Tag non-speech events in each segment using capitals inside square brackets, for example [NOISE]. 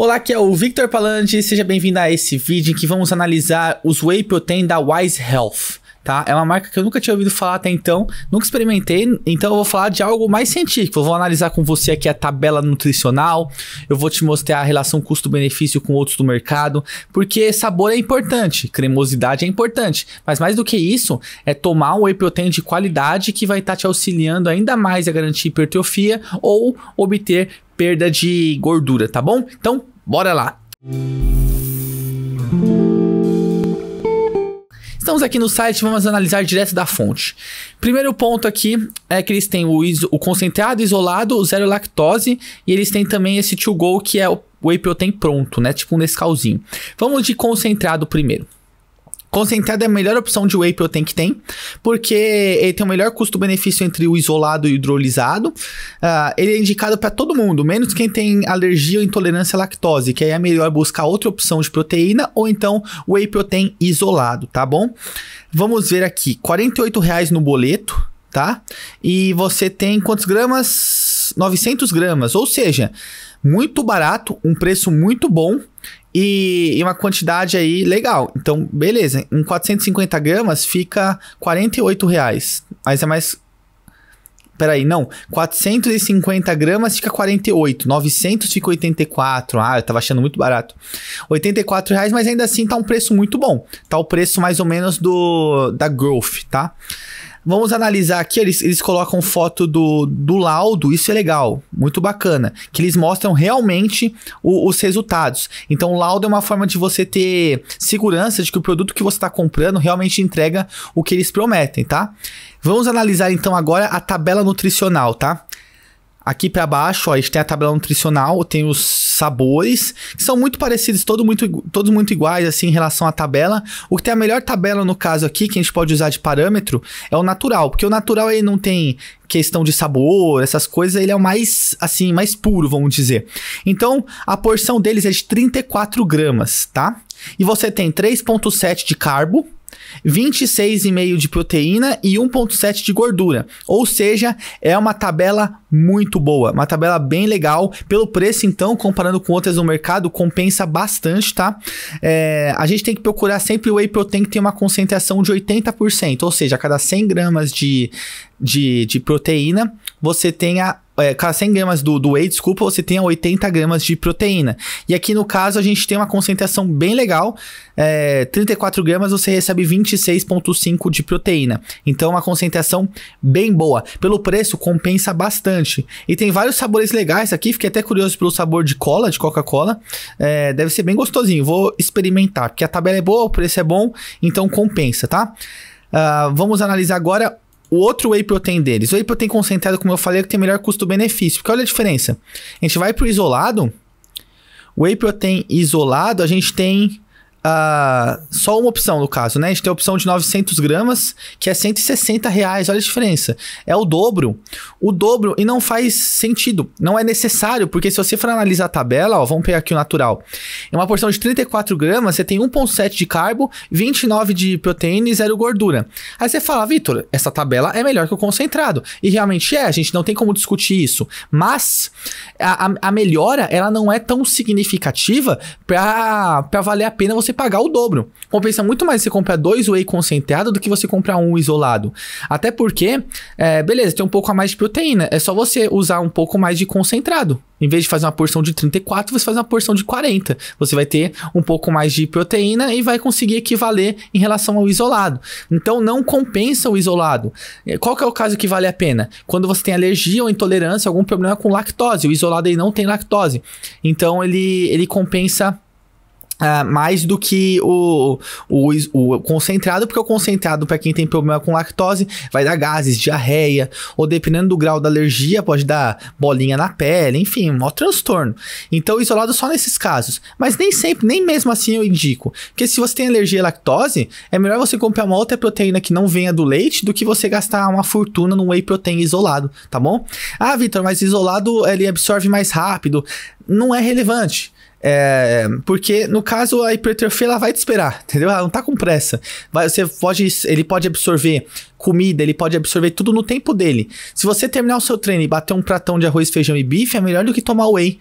Olá, aqui é o Victor Palante, seja bem-vindo a esse vídeo em que vamos analisar os Whey Protein da Wise Health. Tá? É uma marca que eu nunca tinha ouvido falar até então, nunca experimentei, então eu vou falar de algo mais científico. Eu vou analisar com você aqui a tabela nutricional, eu vou te mostrar a relação custo-benefício com outros do mercado, porque sabor é importante, cremosidade é importante, mas mais do que isso, é tomar um whey protein de qualidade que vai estar tá te auxiliando ainda mais a garantir hipertrofia ou obter perda de gordura, tá bom? Então, bora lá. Estamos aqui no site, vamos analisar direto da fonte. Primeiro ponto aqui é que eles têm o, iso, o concentrado isolado, o zero lactose e eles têm também esse to go que é o whey protein pronto, né? Tipo um Nescauzinho. Vamos de concentrado primeiro. Concentrado é a melhor opção de whey protein que tem, porque ele tem o melhor custo-benefício entre o isolado e o hidrolisado. Uh, ele é indicado para todo mundo, menos quem tem alergia ou intolerância à lactose, que aí é melhor buscar outra opção de proteína ou então whey protein isolado, tá bom? Vamos ver aqui, R$ reais no boleto, tá? E você tem quantos gramas? 900 gramas, ou seja, muito barato, um preço muito bom e, e uma quantidade aí legal. Então, beleza, um 450 gramas fica 48 reais. Mas é mais Peraí, não. 450 gramas fica 48. 900 fica 84. Ah, eu tava achando muito barato. 84 reais, mas ainda assim tá um preço muito bom. Tá o preço mais ou menos do da Growth, tá? Vamos analisar aqui, eles, eles colocam foto do, do laudo, isso é legal, muito bacana. Que eles mostram realmente o, os resultados. Então, o laudo é uma forma de você ter segurança de que o produto que você está comprando realmente entrega o que eles prometem, tá? Vamos analisar então agora a tabela nutricional, tá? Aqui para baixo, ó, a gente tem a tabela nutricional, tem os sabores, que são muito parecidos, todo muito, todos muito iguais assim em relação à tabela. O que tem a melhor tabela no caso aqui, que a gente pode usar de parâmetro, é o natural, porque o natural ele não tem questão de sabor, essas coisas, ele é o mais, assim, mais puro, vamos dizer. Então, a porção deles é de 34 gramas, tá? e você tem 3,7 de carbo, 26,5 de proteína e 1,7 de gordura. Ou seja, é uma tabela muito boa, uma tabela bem legal. Pelo preço, então, comparando com outras no mercado, compensa bastante, tá? É, a gente tem que procurar sempre o whey protein que tem uma concentração de 80%, ou seja, a cada 100 gramas de, de, de proteína, você tenha é, cada 100 gramas do, do whey, desculpa, você tenha 80 gramas de proteína. E aqui no caso a gente tem uma concentração bem legal, é, 34 gramas você recebe 26,5 de proteína. Então é uma concentração bem boa. Pelo preço compensa bastante. E tem vários sabores legais aqui, fiquei até curioso pelo sabor de cola, de Coca-Cola. É, deve ser bem gostosinho, vou experimentar, porque a tabela é boa, o preço é bom, então compensa, tá? Uh, vamos analisar agora o outro whey protein deles. O whey protein concentrado, como eu falei, é que tem melhor custo-benefício. Porque olha a diferença. A gente vai pro isolado, o whey protein isolado, a gente tem uh, só uma opção no caso, né? A gente tem a opção de 900 gramas, que é 160 reais, olha a diferença. É o dobro. O dobro, e não faz sentido, não é necessário, porque se você for analisar a tabela, ó, vamos pegar aqui o natural. Em é uma porção de 34 gramas, você tem 1,7 de carbo, 29 de proteína e zero gordura. Aí você fala, Vitor, essa tabela é melhor que o concentrado. E realmente é, a gente não tem como discutir isso. Mas a, a, a melhora, ela não é tão significativa para valer a pena você pagar o dobro. Compensa muito mais você comprar dois whey concentrado do que você comprar um isolado. Até porque, é, beleza, tem um pouco a mais de proteína. É só você usar um pouco mais de concentrado. Em vez de fazer uma porção de 34, você faz uma porção de 40. Você vai ter um pouco mais de proteína e vai conseguir equivaler em relação ao isolado. Então não compensa o isolado. É, qual que é o caso que vale a pena? Quando você tem alergia ou intolerância, algum problema com lactose. O isolado aí não tem lactose. Então ele, ele compensa Uh, mais do que o, o, o concentrado, porque o concentrado, para quem tem problema com lactose, vai dar gases, diarreia, ou dependendo do grau da alergia, pode dar bolinha na pele, enfim, um maior transtorno. Então, isolado só nesses casos. Mas nem sempre, nem mesmo assim eu indico. Porque se você tem alergia à lactose, é melhor você comprar uma outra proteína que não venha do leite do que você gastar uma fortuna num whey protein isolado, tá bom? Ah, Vitor, mas isolado ele absorve mais rápido. Não é relevante. É, porque, no caso, a hipertrofia ela vai te esperar, entendeu? Ela não tá com pressa. Vai, você pode, ele pode absorver comida, ele pode absorver tudo no tempo dele. Se você terminar o seu treino e bater um pratão de arroz, feijão e bife, é melhor do que tomar whey.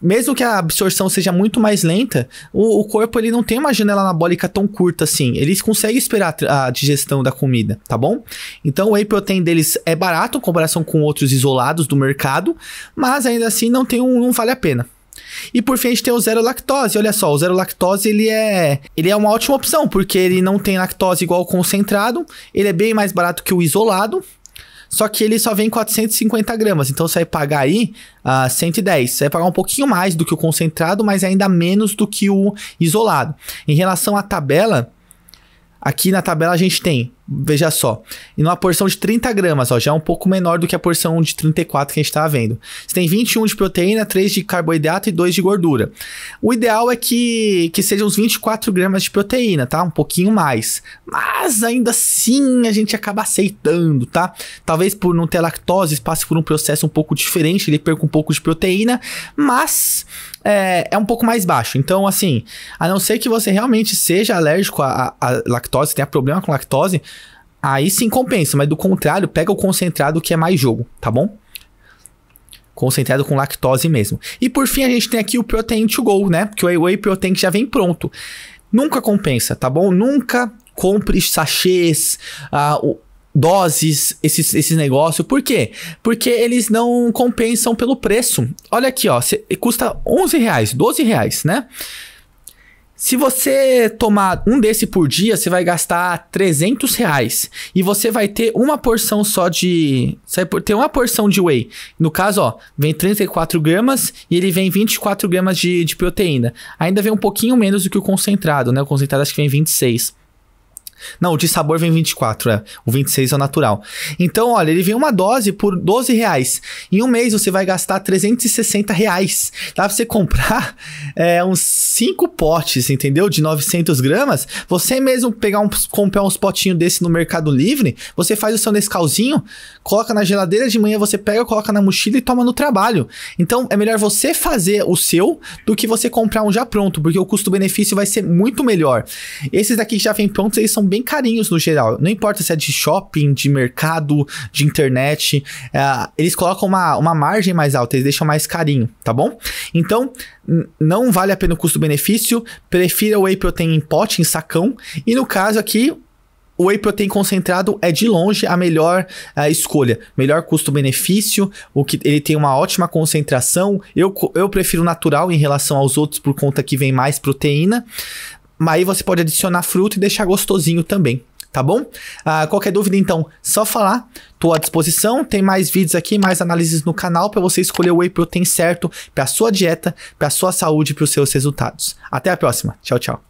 Mesmo que a absorção seja muito mais lenta, o, o corpo ele não tem uma janela anabólica tão curta assim. Eles conseguem esperar a, a digestão da comida, tá bom? Então o whey protein deles é barato em comparação com outros isolados do mercado, mas ainda assim não tem um, não vale a pena. E por fim a gente tem o zero lactose. Olha só, o zero lactose ele é, ele é uma ótima opção, porque ele não tem lactose igual ao concentrado, ele é bem mais barato que o isolado, só que ele só vem 450 gramas, então você vai pagar aí uh, ah, 110. Você vai pagar um pouquinho mais do que o concentrado, mas ainda menos do que o isolado. Em relação à tabela, Aqui na tabela a gente tem, veja só, em uma porção de 30 gramas, ó, já é um pouco menor do que a porção de 34 que a gente estava vendo. Você tem 21 de proteína, 3 de carboidrato e 2 de gordura. O ideal é que, que sejam uns 24 gramas de proteína, tá? Um pouquinho mais. Mas ainda assim a gente acaba aceitando, tá? Talvez por não ter lactose, passe por um processo um pouco diferente, ele perca um pouco de proteína, mas é, é um pouco mais baixo. Então, assim, a não ser que você realmente seja alérgico à, à lactose, tenha problema com lactose, aí sim compensa. Mas do contrário, pega o concentrado que é mais jogo, tá bom? concentrado com lactose mesmo. E por fim, a gente tem aqui o Protein to Go, né? Que o Whey Protein que já vem pronto. Nunca compensa, tá bom? Nunca compre sachês, ah, o, doses, esses, esses negócios. Por quê? Porque eles não compensam pelo preço. Olha aqui, ó, cê, custa 11 reais, 12 reais, né? Se você tomar um desse por dia, você vai gastar 300 reais. E você vai ter uma porção só de... Você vai ter uma porção de whey. No caso, ó, vem 34 gramas e ele vem 24 gramas de, de proteína. Ainda vem um pouquinho menos do que o concentrado, né? O concentrado acho que vem 26. Não, o de sabor vem 24, é. O 26 é o natural. Então, olha, ele vem uma dose por 12 reais. Em um mês você vai gastar 360 reais. Dá pra você comprar [LAUGHS] é, uns 5 potes, entendeu? De 900 gramas. Você mesmo pegar um, comprar uns potinhos desse no Mercado Livre, você faz o seu Nescauzinho, coloca na geladeira de manhã, você pega, coloca na mochila e toma no trabalho. Então, é melhor você fazer o seu do que você comprar um já pronto, porque o custo-benefício vai ser muito melhor. Esses daqui que já vem prontos, eles são bem carinhos no geral. Não importa se é de shopping, de mercado, de internet. É, eles colocam uma, uma margem mais alta, eles deixam mais carinho, tá bom? Então, não vale a pena o custo-benefício. Prefira o whey protein em pote, em sacão. E no caso aqui, o whey protein concentrado é de longe a melhor a é, escolha, melhor custo-benefício, o que ele tem uma ótima concentração. Eu, eu prefiro natural em relação aos outros por conta que vem mais proteína, mas aí você pode adicionar fruta e deixar gostosinho também, tá bom? Ah, qualquer dúvida, então, só falar. Tô à disposição. Tem mais vídeos aqui, mais análises no canal para você escolher o whey protein certo para sua dieta, para sua saúde e para os seus resultados. Até a próxima. Tchau, tchau.